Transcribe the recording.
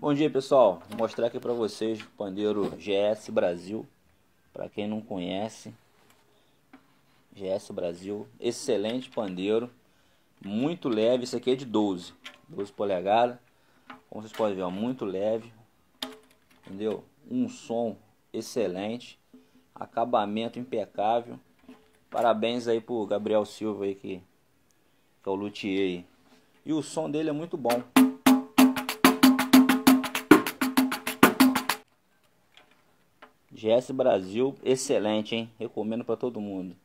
Bom dia pessoal, vou mostrar aqui para vocês o pandeiro GS Brasil, para quem não conhece, GS Brasil, excelente pandeiro, muito leve, esse aqui é de 12, 12 polegadas, como vocês podem ver, ó, muito leve, entendeu? Um som excelente, acabamento impecável, parabéns aí pro Gabriel Silva aí que, que é o luthier aí. E o som dele é muito bom. GS Brasil, excelente, hein? Recomendo para todo mundo.